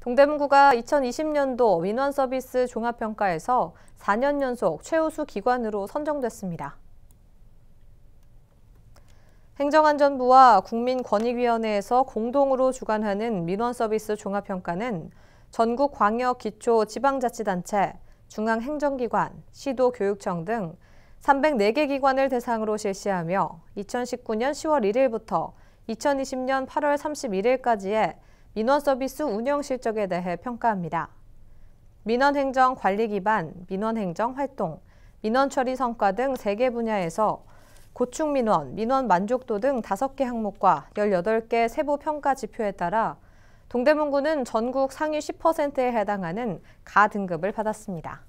동대문구가 2020년도 민원서비스 종합평가에서 4년 연속 최우수 기관으로 선정됐습니다. 행정안전부와 국민권익위원회에서 공동으로 주관하는 민원서비스 종합평가는 전국 광역 기초 지방자치단체, 중앙행정기관, 시도교육청 등 304개 기관을 대상으로 실시하며 2019년 10월 1일부터 2020년 8월 31일까지의 민원 서비스 운영 실적에 대해 평가합니다. 민원행정 관리 기반, 민원행정 활동, 민원 처리 성과 등 3개 분야에서 고충 민원, 민원 만족도 등 5개 항목과 18개 세부 평가 지표에 따라 동대문구는 전국 상위 10%에 해당하는 가 등급을 받았습니다.